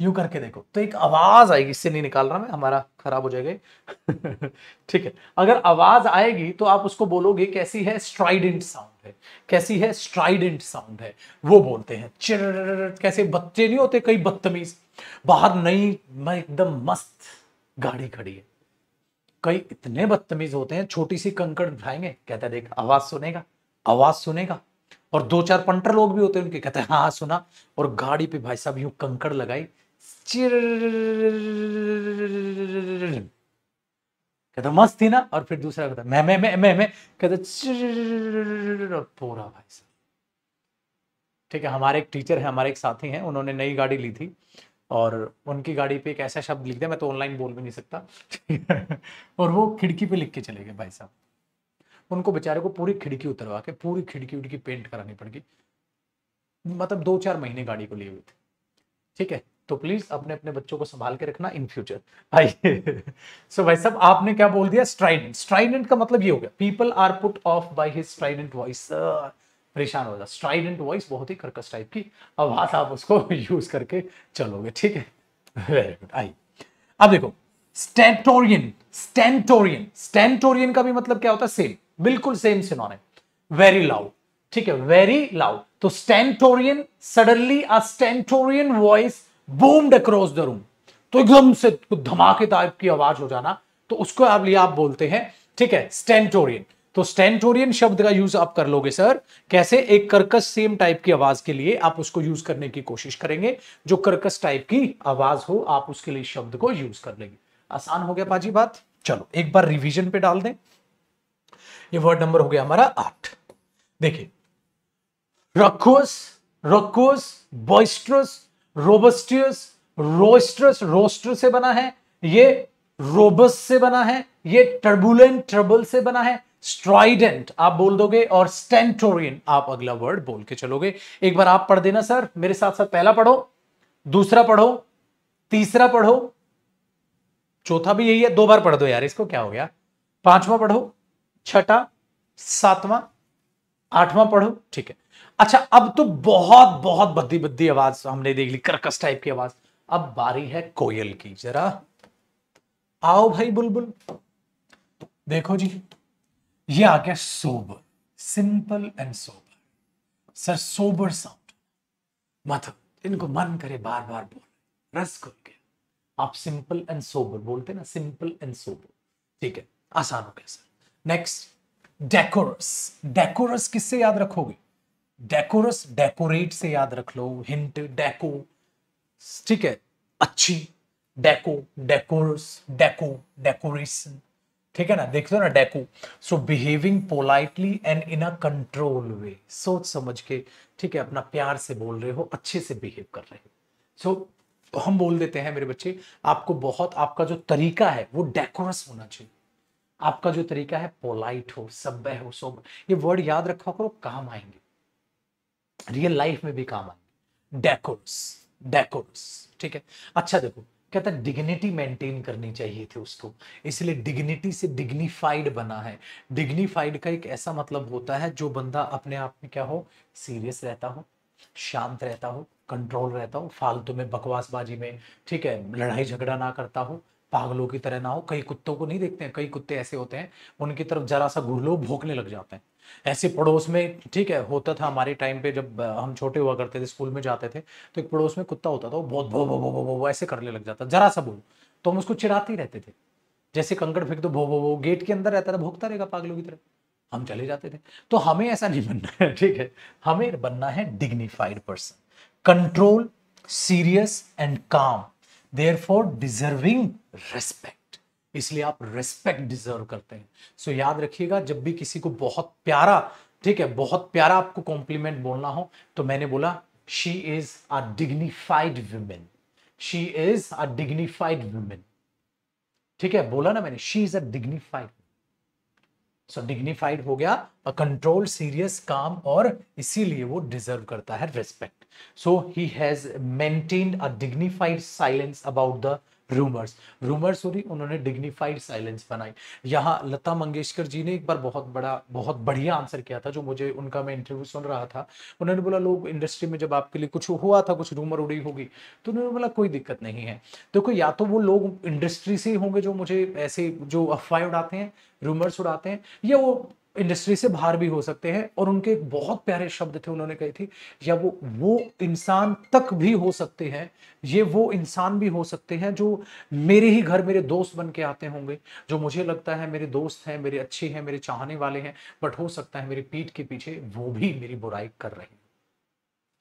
Speaker 1: यूं करके देखो तो एक आवाज आएगी इससे नहीं निकाल रहा मैं हमारा खराब हो जाएगा ठीक है अगर आवाज आएगी तो आप उसको बोलोगे कैसी है स्ट्राइडेंट साउंड है कैसी है स्ट्राइडेंट साउंड है वो बोलते हैं कैसे बच्चे नहीं होते कई बदतमीज बाहर नई मैं एकदम मस्त गाड़ी खड़ी है कई इतने बदतमीज होते हैं छोटी सी कंकड़ उठाएंगे कहते हैं देख आवाज सुनेगा आवाज सुनेगा और दो चार पंटर लोग भी होते हैं उनके कहते हैं हाँ सुना और गाड़ी पे भाई साहब यूं कंकड़ लगाई चिर कहता मस्त थी ना और फिर दूसरा कहता मैं मैं मैं मैं मैं कहता चिर और पूरा भाई साहब ठीक है हमारे एक टीचर है हमारे एक साथी हैं उन्होंने नई गाड़ी ली थी और उनकी गाड़ी पे एक ऐसा शब्द लिख दिया मैं तो ऑनलाइन बोल भी नहीं सकता और वो खिड़की पे लिख के चले गए भाई साहब उनको बेचारे को पूरी खिड़की उतरवा के पूरी खिड़की उड़की पेंट करानी पड़ गई मतलब दो चार महीने गाड़ी को लिए हुए थे ठीक है तो प्लीज अपने अपने बच्चों को संभाल के रखना इन फ्यूचर आइए सो भाई साहब आपने क्या बोल दिया स्ट्राइडेंट स्ट्राइडेंट का मतलब ये हो गया people are put off by his strident voice परेशान हो जाओ स्ट्राइडेंट वॉइस बहुत ही कर्कश टाइप की आवाज आप उसको यूज करके चलोगे ठीक है वेरी गुड आई अब देखो स्टेंटोरियन स्टेंटोरियन स्टेंटोरियन का भी मतलब क्या होता है सेम बिल्कुल सेम सिनोनिम वेरी लाउड ठीक है वेरी लाउड तो stentorian suddenly a stentorian voice boomed across the room तो एकदम से धमाके टाइप की आवाज हो जाना तो उसको आप लिया आप बोलते हैं ठीक है स्टेंटोरियन तो स्टेंटोरियन शब्द का यूज आप कर लोगे सर कैसे एक कर्कस सेम टाइप की आवाज के लिए आप उसको यूज करने की कोशिश करेंगे जो कर्कस टाइप की आवाज हो आप उसके लिए शब्द को यूज कर लेंगे आसान हो गया पाजी बात चलो एक बार रिवीजन पे डाल दें ये वर्ड नंबर हो गया हमारा आठ देखिए रखोस रखोस बॉइस्ट्रस रोबस्टियस रोस्ट्रस रोस्टर से बना है ये रोबस से बना है ये टर्बुलेंट ट्रबल से बना है स्ट्राइडेंट आप बोल दोगे और स्टेंटोरियन आप अगला वर्ड बोल के चलोगे एक बार आप पढ़ देना सर मेरे साथ साथ पहला पढ़ो दूसरा पढ़ो तीसरा पढ़ो चौथा भी यही है दो बार पढ़ दो यार इसको क्या हो गया पांचवा पढ़ो छठा सातवां आठवां पढ़ो ठीक है अच्छा अब तो बहुत बहुत बद्दी बद्दी आवाज हमने देख ली कर्कस टाइप की आवाज अब बारी है कोयल की जरा आओ भाई बुलबुल देखो जी ये आ गया sober simple and sober sir sober sound मतलब इनको मन करे बार बार बोल रस खुल गया आप सिंपल एंड सोबर बोलते ना सिंपल एंड सोबर ठीक है आसान हो गया सर नेक्स्ट डेकोरस डेकोरस किससे याद रखोगे डेकोरस डेकोरेट से याद रख लो हिंट डेको ठीक है अच्छी डेको डेकोरस डेको डेकोरेशन ठीक है ना देख लो ना decorous behaving politely and in a control way सोच समझ के ठीक है अपना प्यार से बोल रहे हो अच्छे से बिहेव कर रहे हो सो so, हम बोल देते हैं मेरे बच्चे आपको बहुत आपका जो तरीका है वो डेकोरस होना चाहिए आपका जो तरीका है पोलाइट हो सभ्य हो सो ये वर्ड याद रखा करो काम आएंगे रियल लाइफ में भी काम आएंगे डेकोरस डेकोरस ठीक है अच्छा देखो कहता है डिग्निटी मेंटेन करनी चाहिए थी उसको इसलिए डिग्निटी से डिग्निफाइड बना है डिग्निफाइड का एक ऐसा मतलब होता है जो बंदा अपने आप में क्या हो सीरियस रहता हो शांत रहता हो कंट्रोल रहता हो फालतू में बकवासबाजी में ठीक है लड़ाई झगड़ा ना करता हो पागलों की तरह ना हो कई कुत्तों को नहीं देखते हैं कई कुत्ते ऐसे होते हैं उनकी तरफ जरा सा घुर लो भोंकने लग जाते हैं ऐसे पड़ोस में ठीक है होता था हमारे टाइम पे जब हम छोटे हुआ करते थे स्कूल में जाते थे तो एक पड़ोस में कुत्ता होता था वो बहुत भो भो भो भो भो ऐसे करने लग जाता जरा सा बोलो तो हम उसको चिराते ही रहते थे जैसे कंकड़ फेंक दो भो भो भो गेट के अंदर रहता था भोगता रहेगा पागलों की तरह हम चले जाते थे तो हमें ऐसा नहीं बनना है ठीक है हमें बनना है dignified person control serious and calm therefore deserving respect इसलिए आप रेस्पेक्ट डिजर्व करते हैं सो so, याद रखिएगा जब भी किसी को बहुत प्यारा ठीक है बहुत प्यारा आपको कॉम्प्लीमेंट बोलना हो तो मैंने बोला she is a dignified women she is a dignified women ठीक है बोला ना मैंने she is a dignified so dignified हो गया अ कंट्रोल सीरियस काम और इसीलिए वो डिजर्व करता है respect so he has maintained a dignified silence about the rumours rumours हो रही उन्होंने डिग्निफाइड साइलेंस बनाई यहाँ लता मंगेशकर जी ने एक बार बहुत बड़ा बहुत बढ़िया आंसर किया था जो मुझे उनका मैं इंटरव्यू सुन रहा था उन्होंने बोला लोग इंडस्ट्री में जब आपके लिए कुछ हुआ था कुछ रूमर उड़ी होगी तो उन्होंने बोला कोई दिक्कत नहीं है देखो या तो वो लोग इंडस्ट्री से होंगे जो मुझे ऐसे जो अफवाह उड़ाते हैं रूमर्स उड़ाते हैं या वो इंडस्ट्री से बाहर भी हो सकते हैं और उनके एक बहुत प्यारे शब्द थे उन्होंने कही थी या वो वो इंसान तक भी हो सकते हैं ये वो इंसान भी हो सकते हैं जो मेरे ही घर मेरे दोस्त बन के आते होंगे जो मुझे लगता है मेरे दोस्त हैं मेरे अच्छे हैं मेरे चाहने वाले हैं बट हो सकता है मेरी पीठ के पीछे वो भी मेरी बुराई कर रहे हैं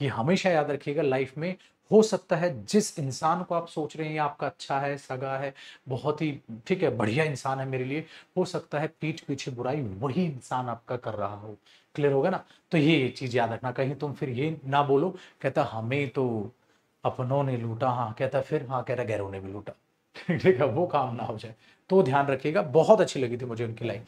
Speaker 1: ये हमेशा याद रखिएगा लाइफ में हो सकता है जिस इंसान को आप सोच रहे हैं आपका अच्छा है सगा है बहुत ही ठीक है बढ़िया इंसान है मेरे लिए हो सकता है पीठ पीछे बुराई वही इंसान आपका कर रहा हो क्लियर होगा ना तो ये चीज़ याद रखना कहीं तुम फिर ये ना बोलो कहता हमें तो अपनों ने लूटा हाँ कहता फिर हाँ कहता गैरों ने भी लूटा ठीक है वो काम ना हो जाए तो ध्यान रखिएगा बहुत अच्छी लगी थी मुझे उनकी लाइन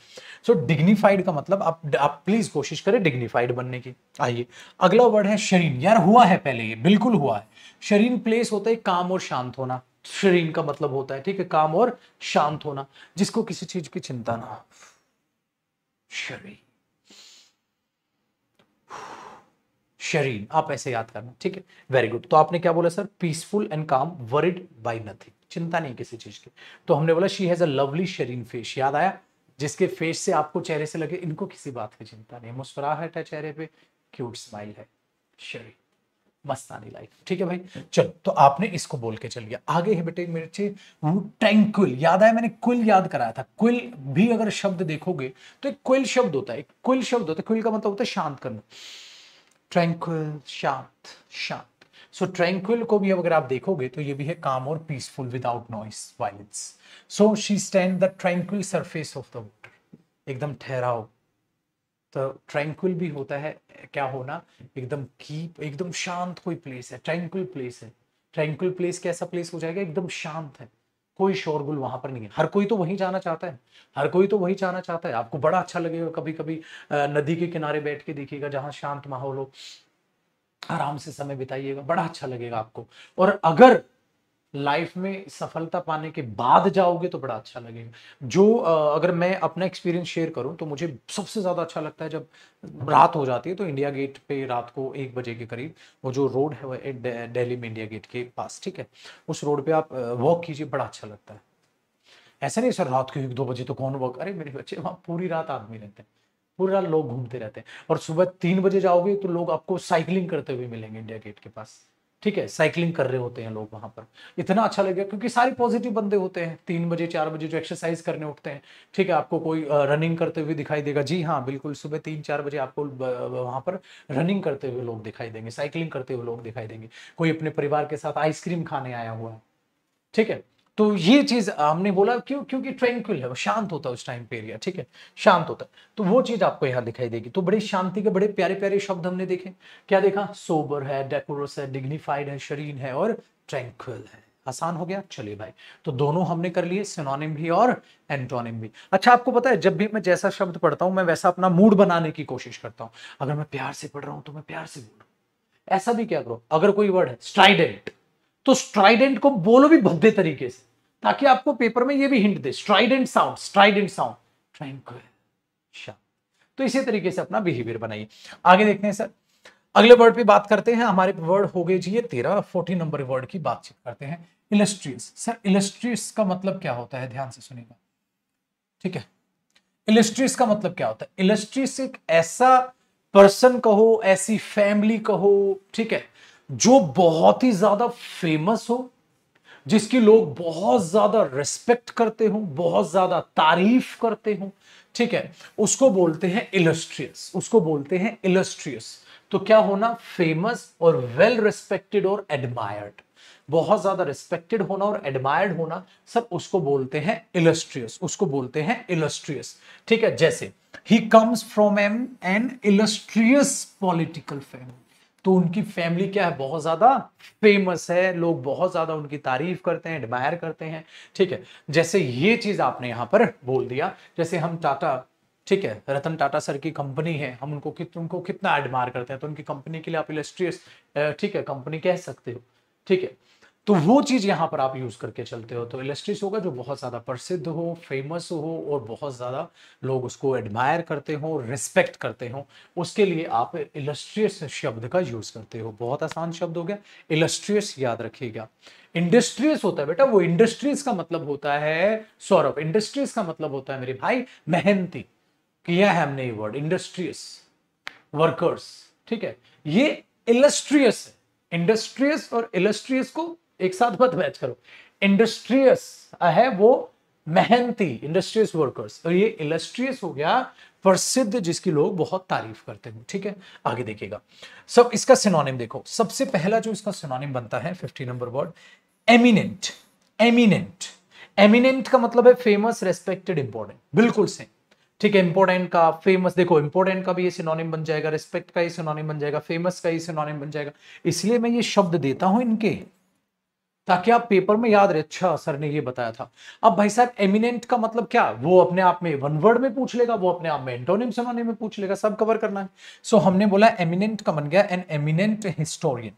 Speaker 1: सो डिग्निफाइड का मतलब आप आप प्लीज कोशिश करें डिग्निफाइड बनने की आइए अगला वर्ड है शरीन यार हुआ है पहले ये बिल्कुल हुआ है शरीन प्लेस होता है काम और शांत होना शरीन का मतलब होता है ठीक है काम और शांत होना जिसको किसी चीज की चिंता ना हो शरीन शरीन आप ऐसे याद करना ठीक है वेरी गुड तो आपने क्या बोला sir peaceful and calm worried by nothing चिंता नहीं किसी चीज़ की तो हमने बोला she has a lovely serene face याद आया जिसके फेस से आपको चेहरे से लगे इनको किसी बात की चिंता नहीं मुस्कुराहट है चेहरे पे क्यूट स्माइल है शरीर मस्तानी लाइफ ठीक है भाई चलो तो आपने इसको बोल के चल गया आगे है बेटे मेरे वो ट्रैंक्विल याद आया मैंने क्विल याद कराया था क्विल भी अगर शब्द देखोगे तो एक क्विल शब्द होता है एक क्विल शब्द होता है क्विल का मतलब होता है शांत करना ट्रैंक्विल शांत शांत सो ट्रैंक्विल को भी अगर आप देखोगे तो ये भी है काम और peaceful without noise violence so she stand the tranquil surface of the water एकदम ठहराओ तो ट्रैंक्विल भी होता है क्या होना एकदम कीप एकदम शांत कोई प्लेस है ट्रैंक्विल प्लेस है ट्रैंक्विल प्लेस कैसा प्लेस हो जाएगा एकदम शांत है कोई शोरगुल वहां पर नहीं है हर कोई तो वही जाना चाहता है हर कोई तो वही जाना चाहता है आपको बड़ा अच्छा लगेगा कभी कभी नदी के किनारे बैठ के देखिएगा जहां शांत माहौल हो आराम से समय बिताइएगा बड़ा अच्छा लगेगा आपको और अगर लाइफ में सफलता पाने के बाद जाओगे तो बड़ा अच्छा लगेगा जो अगर मैं अपना एक्सपीरियंस शेयर करूं तो मुझे सबसे ज़्यादा अच्छा लगता है जब रात हो जाती है तो इंडिया गेट पे रात को एक बजे के करीब वो जो रोड है वह डेली में इंडिया गेट के पास ठीक है उस रोड पे आप वॉक कीजिए बड़ा अच्छा लगता है ऐसा नहीं सर रात को एक दो बजे तो कौन वॉक अरे मेरे बच्चे वहाँ पूरी रात आदमी रहते हैं पूरा लोग घूमते रहते हैं और सुबह तीन बजे जाओगे तो लोग आपको साइकिलिंग करते हुए मिलेंगे इंडिया गेट के पास ठीक है साइकिलिंग कर रहे होते हैं लोग वहां पर इतना अच्छा लगेगा क्योंकि सारे पॉजिटिव बंदे होते हैं तीन बजे चार बजे जो एक्सरसाइज करने उठते हैं ठीक है आपको कोई रनिंग करते हुए दिखाई देगा जी हाँ बिल्कुल सुबह तीन चार बजे आपको वहां पर रनिंग करते हुए लोग दिखाई देंगे साइकिलिंग करते हुए लोग दिखाई देंगे कोई अपने परिवार के साथ आइसक्रीम खाने आया हुआ है ठीक है तो ये चीज हमने बोला क्यों क्योंकि ट्रैंक्विल है वो शांत होता है उस टाइम पे एरिया ठीक है शांत होता है तो वो चीज आपको यहाँ दिखाई देगी तो बड़ी शांति के बड़े प्यारे प्यारे शब्द हमने देखे क्या देखा सोबर है डेकोरस है डिग्निफाइड है शरीन है और ट्रैंक्विल है आसान हो गया चलिए भाई तो दोनों हमने कर लिए सिनोनिम भी और एंटोनिम भी अच्छा आपको पता है जब भी मैं जैसा शब्द पढ़ता हूँ मैं वैसा अपना मूड बनाने की कोशिश करता हूँ अगर मैं प्यार से पढ़ रहा हूँ तो मैं प्यार से बोलूँ ऐसा भी क्या करो अगर कोई वर्ड है स्ट्राइडेंट तो स्ट्राइडेंट को बोलो भी भद्दे तरीके से ताकि आपको पेपर में ये भी हिंट दे स्ट्राइडेंट साउंड स्ट्राइडेंट साउंड तो इसी तरीके से अपना बिहेवियर बनाइए आगे देखते हैं सर अगले वर्ड पे बात करते हैं हमारे वर्ड हो गए जी ये तेरह फोर्टीन नंबर वर्ड की बातचीत करते हैं इलेस्ट्रियस सर इलेस्ट्रियस का मतलब क्या होता है ध्यान से सुनिएगा ठीक है इलेस्ट्रियस का मतलब क्या होता है इलेस्ट्रियस एक ऐसा पर्सन कहो ऐसी फैमिली कहो ठीक है जो बहुत ही ज्यादा फेमस हो जिसकी लोग बहुत ज्यादा रिस्पेक्ट करते हो बहुत ज्यादा तारीफ करते हो ठीक है उसको बोलते हैं इलस्ट्रियस उसको बोलते हैं इलस्ट्रियस तो क्या होना फेमस और वेल रिस्पेक्टेड और एडमायर्ड बहुत ज्यादा रिस्पेक्टेड होना और एडमायर्ड होना सर उसको बोलते हैं इलस्ट्रियस उसको बोलते हैं इलस्ट्रियस ठीक है जैसे ही कम्स फ्रॉम एम एन इलस्ट्रियस पॉलिटिकल फैमिली तो उनकी फैमिली क्या है बहुत ज़्यादा फेमस है लोग बहुत ज़्यादा उनकी तारीफ करते हैं एडमायर करते हैं ठीक है जैसे ये चीज़ आपने यहाँ पर बोल दिया जैसे हम टाटा ठीक है रतन टाटा सर की कंपनी है हम उनको कित उनको कितना एडमायर करते हैं तो उनकी कंपनी के लिए आप इलेस्ट्रियस ठीक है कंपनी कह सकते हो ठीक है तो वो चीज यहां पर आप यूज करके चलते हो तो इलेस्ट्रिस होगा जो बहुत ज्यादा प्रसिद्ध हो फेमस हो और बहुत ज्यादा लोग उसको एडमायर करते हो रिस्पेक्ट करते हो उसके लिए आप इलेस्ट्रियस शब्द का यूज करते हो बहुत आसान शब्द हो गया इलेस्ट्रियस याद रखिएगा इंडस्ट्रियस होता है बेटा वो इंडस्ट्रीज का मतलब होता है सौरभ इंडस्ट्रीज का मतलब होता है मेरे भाई मेहनती किया है हमने ये वर्ड इंडस्ट्रियस वर्कर्स ठीक है ये इलेस्ट्रियस इंडस्ट्रियस और इलेस्ट्रियस को एक साथ मत मैच करो इंडस्ट्रियस है वो मेहनती इंडस्ट्रियस वर्कर्स और ये इलस्ट्रियस हो गया प्रसिद्ध जिसकी लोग बहुत तारीफ करते हैं ठीक है आगे देखिएगा सब इसका सिनोनिम देखो सबसे पहला जो इसका सिनोनिम बनता है fifty number word eminent eminent eminent का मतलब है फेमस रेस्पेक्टेड इंपॉर्टेंट बिल्कुल सेम ठीक है इंपॉर्टेंट का फेमस देखो इंपॉर्टेंट का भी ये सिनोनिम बन जाएगा रेस्पेक्ट का ही सिनोनिम बन जाएगा फेमस का ही सिनोनिम बन जाएगा इसलिए मैं ये शब्द देता हूं इनके ताकि आप पेपर में याद रहे अच्छा सर ने ये बताया था अब भाई साहब एमिनेंट का मतलब क्या वो अपने आप में वन वर्ड में पूछ लेगा वो अपने आप में एंटोनिम सिनोनिम में पूछ लेगा सब कवर करना है सो so, हमने बोला एमिनेंट का बन गया एन एमिनेंट हिस्टोरियन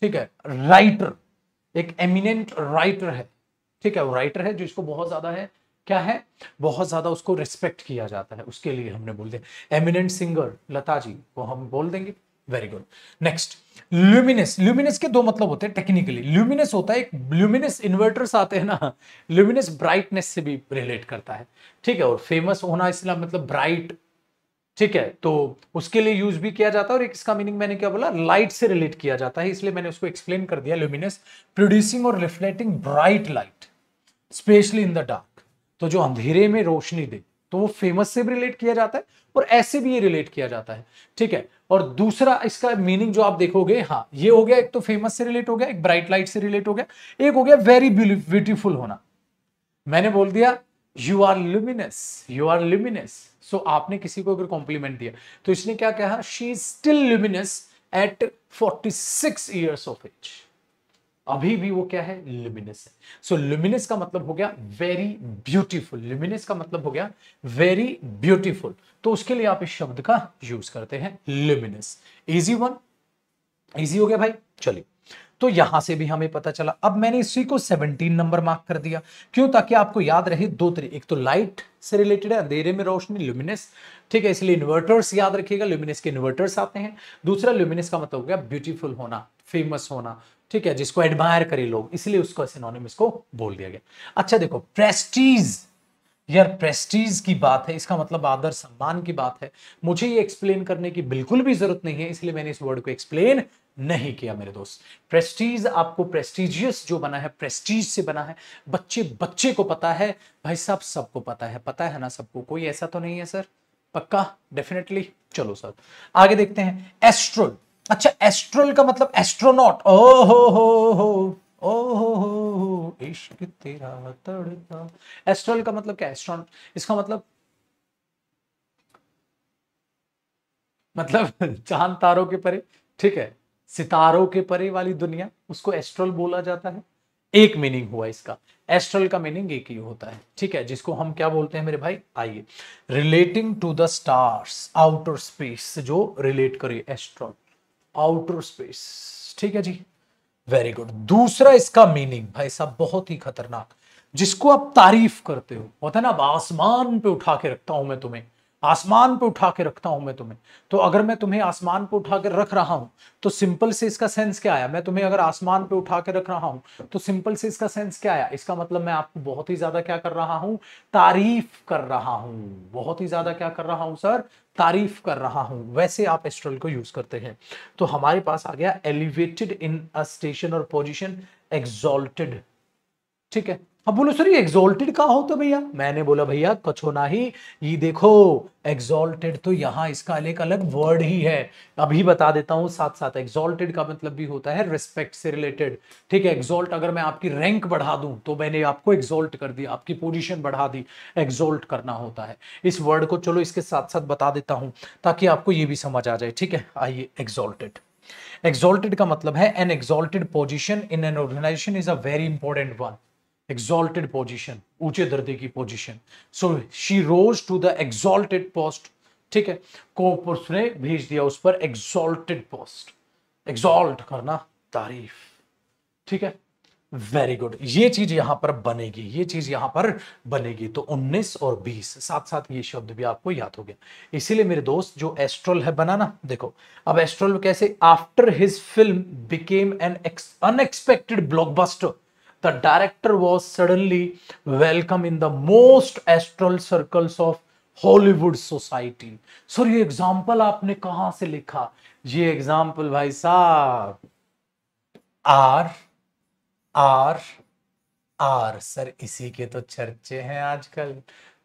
Speaker 1: ठीक है राइटर एक एमिनेंट राइटर है ठीक है वो राइटर है जो इसको बहुत ज्यादा है क्या है बहुत ज्यादा उसको रिस्पेक्ट किया जाता है उसके लिए हमने बोल दिया एमिनेंट सिंगर लता जी को हम बोल देंगे very good next luminous luminous के दो मतलब होते हैं टेक्निकली ल्यूमिनस होता है एक ल्यूमिनस इन्वर्टर्स आते हैं ना ल्यूमिनस ब्राइटनेस से भी रिलेट करता है ठीक है और फेमस होना इसलिए मतलब ब्राइट ठीक है तो उसके लिए यूज भी किया जाता है और एक इसका मीनिंग मैंने क्या बोला लाइट से रिलेट किया जाता है इसलिए मैंने उसको एक्सप्लेन कर दिया ल्यूमिनस प्रोड्यूसिंग और reflecting bright light especially in the dark तो जो अंधेरे में रोशनी दे तो वो फेमस से भी रिलेट किया जाता है और ऐसे भी ये रिलेट किया जाता है ठीक है और दूसरा इसका मीनिंग जो आप देखोगे हाँ ये हो गया एक तो फेमस से रिलेट हो गया एक ब्राइट लाइट से रिलेट हो गया एक हो गया वेरी ब्यूटीफुल होना मैंने बोल दिया you are luminous you are luminous so आपने किसी को अगर कॉम्प्लीमेंट दिया तो इसने क्या कहा she is still luminous at forty six years of age अभी भी वो क्या है लुमिनस है सो so, लुमिनस का मतलब हो गया वेरी ब्यूटीफुल लुमिनस का मतलब हो गया वेरी ब्यूटीफुल तो उसके लिए आप इस शब्द का यूज करते हैं लुमिनस इजी वन इजी हो गया भाई चलिए तो यहां से भी हमें पता चला अब मैंने इसी को 17 नंबर मार्क कर दिया क्यों ताकि आपको याद रहे दो तरीके एक तो लाइट से रिलेटेड है अंधेरे में रोशनी लुमिनस ठीक है इसलिए इन्वर्टर्स याद रखिएगा लुमिनस के इन्वर्टर्स आते हैं दूसरा लुमिनस का मतलब हो गया ब्यूटीफुल होना फेमस होना ठीक है जिसको एडमायर करे लोग इसलिए उसको सिनोनिम्स को बोल दिया गया अच्छा देखो प्रेस्टीज यार प्रेस्टीज की बात है इसका मतलब आदर सम्मान की बात है मुझे ये एक्सप्लेन करने की बिल्कुल भी जरूरत नहीं है इसलिए मैंने इस वर्ड को एक्सप्लेन नहीं किया मेरे दोस्त प्रेस्टीज आपको प्रेस्टिजियस जो बना है प्रेस्टीज से बना है बच्चे बच्चे को पता है भाई साहब सबको पता है पता है ना सबको कोई ऐसा तो नहीं है सर पक्का डेफिनेटली चलो सर आगे देखते हैं एस्ट्रोल अच्छा एस्ट्रल का मतलब एस्ट्रोनॉट ओ हो हो हो ओ हो हो हो इश्क तेरा तड़का एस्ट्रल का मतलब क्या एस्ट्रोनॉट इसका मतलब मतलब चांद तारों के परे ठीक है सितारों के परे वाली दुनिया उसको एस्ट्रल बोला जाता है एक मीनिंग हुआ इसका एस्ट्रल का मीनिंग एक ही होता है ठीक है जिसको हम क्या बोलते हैं मेरे भाई आइए relating to the stars outer space जो रिलेट करे एस्ट्रल आउटर स्पेस ठीक है जी वेरी गुड दूसरा इसका मीनिंग भाई साहब बहुत ही खतरनाक जिसको आप तारीफ करते हो पता है ना आसमान पे उठा के रखता हूं मैं तुम्हें आसमान पे उठा के रखता हूं मैं तुम्हें तो अगर मैं तुम्हें आसमान पे उठा के रख रहा हूं तो सिंपल से इसका सेंस क्या आया मैं तुम्हें अगर आसमान पे उठा के रख रहा हूं तो सिंपल से इसका सेंस क्या आया इसका मतलब मैं आपको बहुत ही ज्यादा क्या कर रहा हूं तारीफ कर रहा हूं बहुत ही ज्यादा क्या कर रहा हूं सर तारीफ कर रहा हूं वैसे आप एस्ट्रल को यूज करते हैं तो हमारे पास आ गया एलिवेटेड इन अ स्टेशन और पोजिशन एग्जॉल्टेड ठीक है अब बोलो सर एग्जॉल्टेड कहा हो तो भैया मैंने बोला भैया कछो ना ही ये देखो एग्जॉल्टेड तो यहाँ इसका एक अलग वर्ड ही है अभी बता देता हूँ साथ साथ एग्जॉल्टेड का मतलब भी होता है रिस्पेक्ट से रिलेटेड ठीक है एग्जॉल्ट अगर मैं आपकी रैंक बढ़ा दूं तो मैंने आपको एग्जॉल्ट कर दिया आपकी पोजिशन बढ़ा दी एग्जॉल्ट करना होता है इस वर्ड को चलो इसके साथ साथ बता देता हूँ ताकि आपको ये भी समझ आ जाए ठीक है आइए एग्जॉल्टेड एग्जॉल्टेड का मतलब है an exalted position in an organization is a very important one exalted position ऊंचे दर्जे की position so she rose to the exalted post ठीक है को उसने भेज दिया उस पर एग्जॉल्टेड पोस्ट एग्जॉल्ट करना तारीफ ठीक है वेरी गुड ये चीज यहां पर बनेगी ये चीज यहां पर बनेगी तो 19 और 20 साथ साथ ये शब्द भी आपको याद हो गया इसीलिए मेरे दोस्त जो एस्ट्रोल है बनाना देखो अब एस्ट्रोल कैसे after his film became an unexpected blockbuster the director was suddenly welcome in the most astral circles of Hollywood society sir ये एग्जाम्पल आपने कहा से लिखा ये एग्जाम्पल भाई साहब आर आर आर सर इसी के तो चर्चे हैं आजकल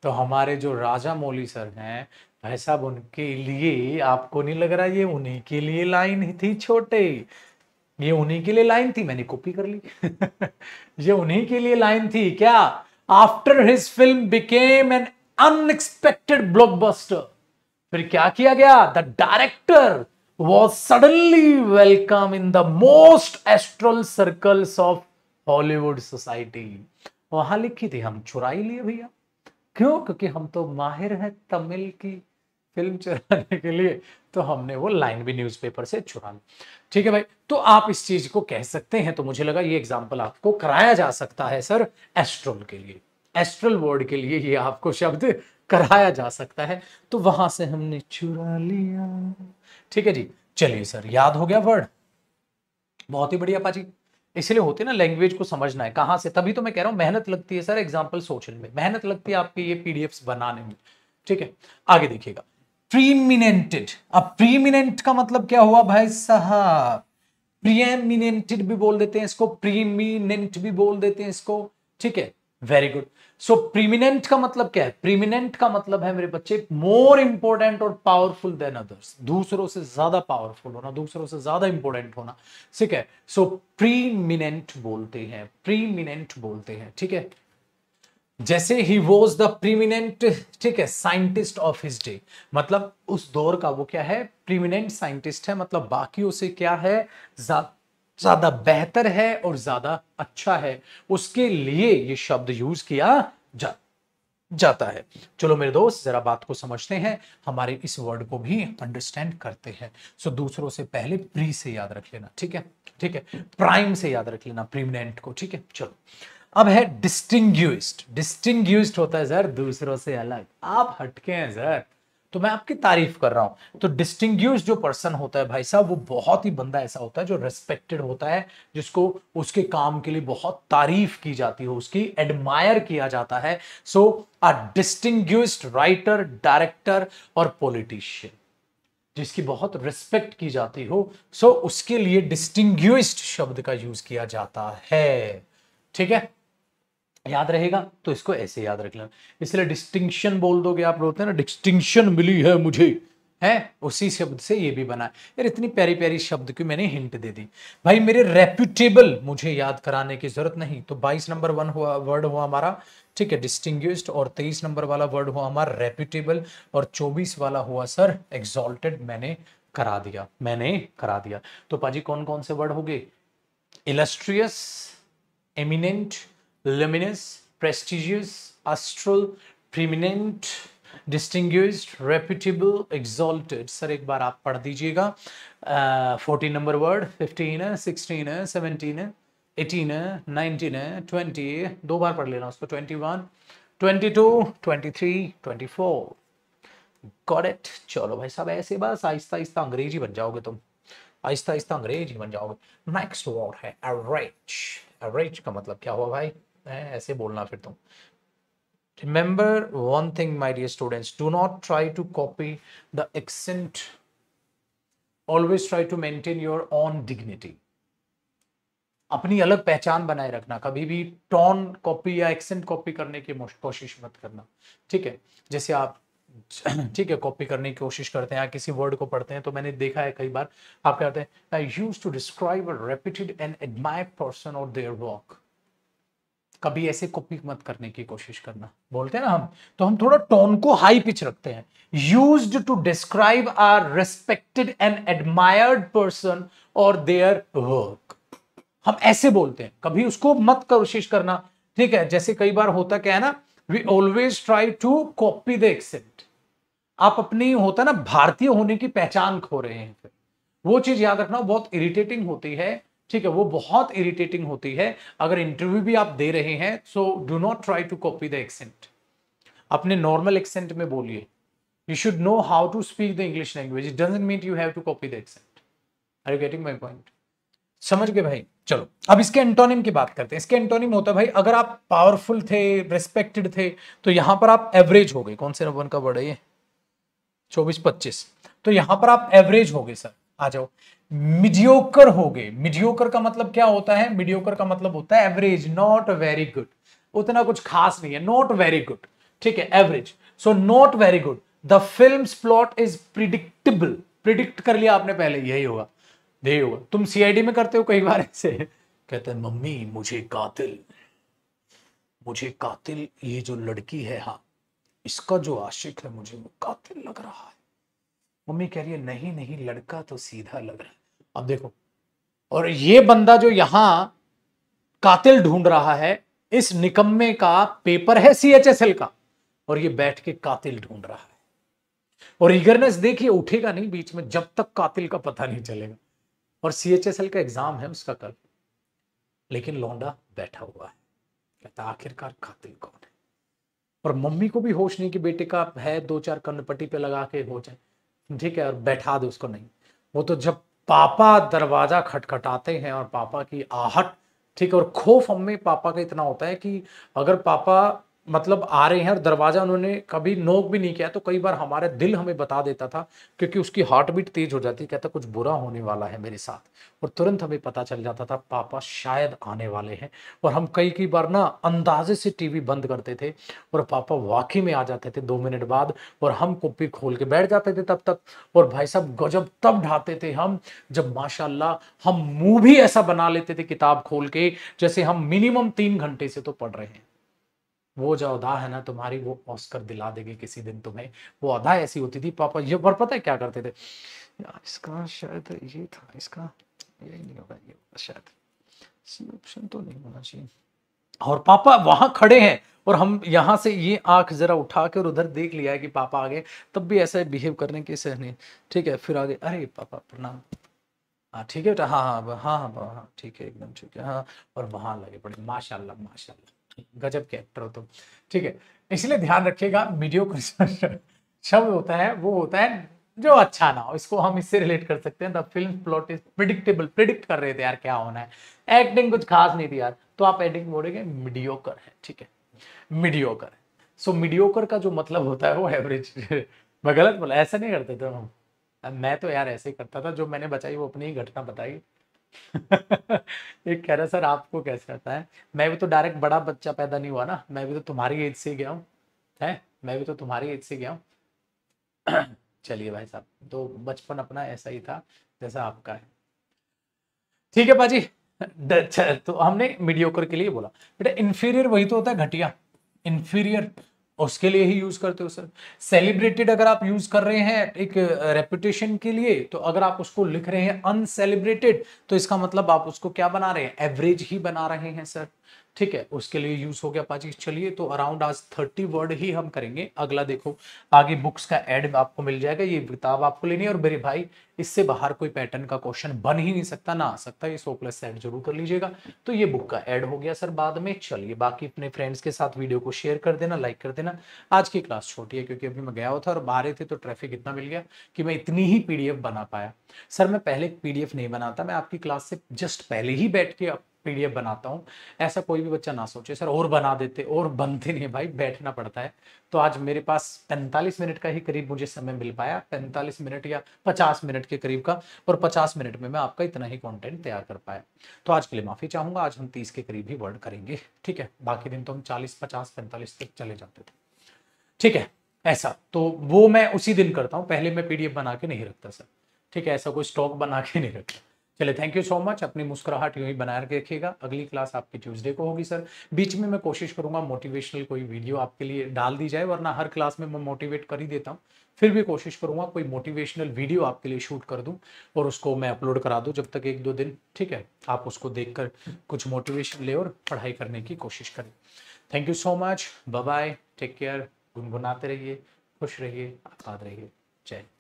Speaker 1: तो हमारे जो राजा मौली सर हैं भाई साहब उनके लिए आपको नहीं लग रहा ये उन्हीं के लिए लाइन ही थी छोटे ये उन्हीं के लिए लाइन थी मैंने कॉपी कर ली ये उन्हीं के लिए लाइन थी क्या after his film became an unexpected blockbuster फिर क्या किया गया the director was suddenly welcome in the most astral circles of Hollywood society वहां लिखी थी हम चुराई लिए भैया क्यों क्योंकि हम तो माहिर हैं तमिल की फिल्म चलाने के लिए तो हमने वो लाइन भी न्यूज़पेपर से चुरा ली ठीक है भाई तो आप इस चीज़ को कह सकते हैं तो मुझे लगा ये एग्जाम्पल आपको कराया जा सकता है सर एस्ट्रोल के लिए एस्ट्रल वर्ड के लिए ये आपको शब्द कराया जा सकता है तो वहां से हमने चुरा लिया ठीक है जी चलिए सर याद हो गया वर्ड बहुत ही बढ़िया पाजी इसलिए होती है ना लैंग्वेज को समझना है कहां से तभी तो मैं कह रहा हूं मेहनत लगती है सर एग्जाम्पल सोचने में मेहनत लगती है आपके ये पीडीएफ्स बनाने में ठीक है आगे देखिएगा प्रीमिनेंटेड अब प्रीमिनेंट का मतलब क्या हुआ भाई साहब प्रीमिनेंटेड भी बोल देते हैं इसको प्रीमिनेंट भी बोल देते हैं इसको ठीक है वेरी गुड सो प्रीमिनेंट का मतलब क्या है प्रीमिनेंट का मतलब है मेरे बच्चे मोर इंपॉर्टेंट और पावरफुल देन अदर्स दूसरों से ज्यादा पावरफुल होना दूसरों से ज्यादा इंपॉर्टेंट होना ठीक है सो प्रीमिनेंट बोलते हैं प्रीमिनेंट बोलते हैं ठीक है जैसे ही वॉज द प्रीमिनेंट ठीक है साइंटिस्ट ऑफ हिज डे मतलब उस दौर का वो क्या है प्रीमिनेंट साइंटिस्ट है मतलब बाकियों से क्या है ज्यादा बेहतर है और ज्यादा अच्छा है उसके लिए ये शब्द यूज किया जा जाता है चलो मेरे दोस्त जरा बात को समझते हैं हमारे इस वर्ड को भी अंडरस्टैंड करते हैं सो दूसरों से पहले प्री से याद रख लेना ठीक है ठीक है प्राइम से याद रख लेना प्रीमिनेंट को ठीक है चलो अब है डिस्टिंग डिस्टिंग होता है सर दूसरों से अलग आप हटके हैं सर तो मैं आपकी तारीफ कर रहा हूं तो डिस्टिंग जो पर्सन होता है भाई साहब वो बहुत ही बंदा ऐसा होता है जो रेस्पेक्टेड होता है जिसको उसके काम के लिए बहुत तारीफ की जाती हो उसकी एडमायर किया जाता है so a distinguished writer director और पॉलिटिशियन जिसकी बहुत रिस्पेक्ट की जाती हो सो so उसके लिए डिस्टिंग शब्द का यूज किया जाता है ठीक है याद रहेगा तो इसको ऐसे याद रख लेना इसलिए डिस्टिंक्शन बोल दोगे आप बोलते हैं ना डिस्टिंक्शन मिली है मुझे है उसी शब्द से ये भी बना यार इतनी प्यारी प्यारी शब्द की मैंने हिंट दे दी भाई मेरे रेप्यूटेबल मुझे याद कराने की जरूरत नहीं तो 22 नंबर वन हुआ वर्ड हुआ हमारा ठीक है डिस्टिंग और 23 नंबर वाला वर्ड हुआ हमारा रेप्यूटेबल और 24 वाला हुआ सर एग्जॉल्टेड मैंने करा दिया मैंने करा दिया तो पाजी कौन कौन से वर्ड हो गए illustrious eminent luminous, prestigious, astral, preeminent, distinguished, reputable, exalted. Sir एक बार आप पढ़ दीजिएगा फोर्टीन नंबर वर्ड फिफ्टीन है सिक्सटीन है सेवनटीन है एटीन है नाइनटीन है ट्वेंटी दो बार पढ़ लेना उसको twenty one twenty two twenty three twenty four God चलो भाई साहब ऐसे बस आहिस्ता आहिस्ता अंग्रेजी बन जाओगे तुम आहिस्ता आहिस्ता अंग्रेजी बन जाओगे नेक्स्ट वर्ड है अरेज अरेज का मतलब क्या हुआ भाई ऐसे बोलना फिर तुम remember one thing my dear students do not try to copy the accent always try to maintain your own dignity अपनी अलग पहचान बनाए रखना कभी भी टॉन कॉपी या एक्सेंट कॉपी करने की कोशिश मत करना ठीक है जैसे आप ठीक है कॉपी करने की कोशिश करते हैं या किसी वर्ड को पढ़ते हैं तो मैंने देखा है कई बार आप कहते हैं I use to describe repeated and admire person और देयर वॉक कभी ऐसे कॉपी मत करने की कोशिश करना बोलते हैं ना हम तो हम थोड़ा टोन को हाई पिच रखते हैं use to describe are respected and admired person और देयर वर्क हम ऐसे बोलते हैं कभी उसको मत कोशिश करना ठीक है जैसे कई बार होता क्या है ना we always try to copy the accent आप अपनी होता ना भारतीय होने की पहचान खो रहे हैं फिर वो चीज याद रखना बहुत इरिटेटिंग होती है ठीक है वो बहुत इरिटेटिंग होती है अगर इंटरव्यू भी आप दे रहे हैं so do not try to copy the accent अपने नॉर्मल एक्सेंट में बोलिए you should know how to speak the English language it doesn't mean you have to copy the accent are you getting my point समझ गए भाई चलो अब इसके antonym की बात करते हैं इसके एंटोनिम होता है भाई अगर आप पावरफुल थे रेस्पेक्टेड थे तो यहां पर आप एवरेज हो गए कौन से नंबर का वर्ड है ये चौबीस पच्चीस तो यहां पर आप एवरेज हो गए सर आ जाओ मिडियोकर हो गए मिडियोकर का मतलब क्या होता है मिडियोकर का मतलब होता है एवरेज नॉट वेरी गुड उतना कुछ खास नहीं है नॉट वेरी गुड ठीक है average so not very good the film plot is predictable predict कर लिया आपने पहले यही होगा यही होगा तुम सीआईडी में करते हो कई बार ऐसे कहते हैं मम्मी मुझे कातिल मुझे कातिल ये जो लड़की है हा इसका जो आशिक है मुझे वो कातिल लग रहा है मम्मी कह रही है नहीं नहीं लड़का तो सीधा लग रहा है अब देखो और ये बंदा जो यहां कातिल ढूंढ रहा है इस निकम्मे का पेपर है सीएचएसएल का और ये बैठ के कातिल ढूंढ रहा है और ईगरनेस देखिए उठेगा नहीं बीच में जब तक कातिल का पता नहीं चलेगा और सीएचएसएल का एग्जाम है उसका कल लेकिन लौंडा बैठा हुआ है कहता आखिरकार कातिल कौन है और मम्मी को भी होश नहीं कि बेटे का है दो चार कन्नपट्टी पे लगा के हो जाए ठीक है और बैठा दे उसको नहीं वो तो जब पापा दरवाजा खटखटाते हैं और पापा की आहट ठीक है और खौफ हमें पापा का इतना होता है कि अगर पापा मतलब आ रहे हैं और दरवाज़ा उन्होंने कभी नोक भी नहीं किया तो कई बार हमारा दिल हमें बता देता था क्योंकि उसकी हार्ट बीट तेज हो जाती कहता कुछ बुरा होने वाला है मेरे साथ और तुरंत हमें पता चल जाता था पापा शायद आने वाले हैं और हम कई कई बार ना अंदाजे से टीवी बंद करते थे और पापा वाकई में आ जाते थे दो मिनट बाद और हम कॉपी खोल के बैठ जाते थे तब तक और भाई साहब गजब तब ढाते थे हम जब माशाला हम मुंह भी ऐसा बना लेते थे किताब खोल के जैसे हम मिनिमम तीन घंटे से तो पढ़ रहे हैं वो जो अदा है ना तुम्हारी वो ऑस्कर दिला देगी किसी दिन तुम्हें वो अदा ऐसी होती थी पापा ये पर पता है क्या करते थे इसका शायद ये था इसका यही नहीं होगा ये शायद सी ऑप्शन तो नहीं होना चाहिए और पापा वहां खड़े हैं और हम यहाँ से ये आंख जरा उठा के और उधर देख लिया है कि पापा आ गए तब भी ऐसा बिहेव करने के सहने ठीक है फिर आगे अरे पापा प्रणाम हाँ ठीक है बेटा हाँ हाँ हाँ हाँ हाँ, हाँ ठीक है एकदम ठीक है हाँ और वहां लगे पड़े माशाल्लाह माशाल्लाह गजब के एक्टर हो तुम तो। ठीक है इसलिए ध्यान रखिएगा मीडियो शब्द होता है वो होता है जो अच्छा ना हो इसको हम इससे रिलेट कर सकते हैं the film plot is predictable predict कर रहे थे यार क्या होना है एक्टिंग कुछ खास नहीं थी यार तो आप एक्टिंग बोलेंगे मीडियोकर है ठीक है मीडियोकर सो so, मीडियोकर का जो मतलब होता है वो एवरेज मैं गलत बोला ऐसा नहीं करते थे हम मैं तो यार ऐसे ही करता था जो मैंने बचाई वो अपनी ही घटना बताई एक कह रहा सर आपको कैसे आता है मैं भी तो डायरेक्ट बड़ा बच्चा पैदा नहीं हुआ ना मैं भी तो तुम्हारी एज से गया हूँ है मैं भी तो तुम्हारी एज से गया हूँ चलिए भाई साहब तो बचपन अपना ऐसा ही था जैसा आपका है ठीक है पाजी तो हमने मीडियोकर के लिए बोला बेटा इन्फीरियर वही तो होता है घटिया इन्फीरियर उसके लिए ही यूज करते हो सर सेलिब्रेटेड अगर आप यूज कर रहे हैं एक रेपुटेशन के लिए तो अगर आप उसको लिख रहे हैं अनसेलिब्रेटेड तो इसका मतलब आप उसको क्या बना रहे हैं एवरेज ही बना रहे हैं सर ठीक है उसके लिए यूज हो गया पाजी चलिए तो अराउंड आज थर्टी वर्ड ही हम करेंगे अगला देखो आगे बुक्स का एड आपको मिल जाएगा ये किताब आपको लेनी है और मेरे भाई इससे बाहर कोई पैटर्न का क्वेश्चन बन ही नहीं सकता ना आ सकता ये सो प्लस एड जरूर कर लीजिएगा तो ये बुक का एड हो गया सर बाद में चलिए बाकी अपने फ्रेंड्स के साथ वीडियो को शेयर कर देना लाइक कर देना आज की क्लास छोटी है क्योंकि अभी मैं गया हुआ था और बाहर थे तो ट्रैफिक इतना मिल गया कि मैं इतनी ही पीडीएफ बना पाया सर मैं पहले पीडीएफ नहीं बनाता मैं आपकी क्लास से जस्ट पहले ही बैठ के पीडीएफ बनाता हूँ ऐसा कोई भी बच्चा ना सोचे सर और बना देते और बनते नहीं भाई बैठना पड़ता है तो आज मेरे पास 45 मिनट का ही करीब मुझे समय मिल पाया 45 मिनट या 50 मिनट के करीब का और 50 मिनट में मैं आपका इतना ही कंटेंट तैयार कर पाया तो आज के लिए माफ़ी चाहूंगा आज हम तीस के करीब ही वर्ड करेंगे ठीक है बाकी दिन तो हम चालीस पचास पैंतालीस तक चले जाते थे ठीक है ऐसा तो वो मैं उसी दिन करता हूँ पहले मैं पीडीएफ बना के नहीं रखता सर ठीक है ऐसा कोई स्टॉक बना के नहीं रखता चलिए थैंक यू सो मच अपनी मुस्कुराहट यूं ही बनाए रखिएगा अगली क्लास आपकी ट्यूसडे को होगी सर बीच में मैं कोशिश करूंगा मोटिवेशनल कोई वीडियो आपके लिए डाल दी जाए वरना हर क्लास में मैं मोटिवेट कर ही देता हूँ फिर भी कोशिश करूंगा कोई मोटिवेशनल वीडियो आपके लिए शूट कर दूं और उसको मैं अपलोड करा दूं जब तक एक दो दिन ठीक है आप उसको कर कुछ मोटिवेशन ले और पढ़ाई करने की कोशिश करें thank you so much bye take care गुनगुनाते रहिए खुश रहिए आबाद रहिए जय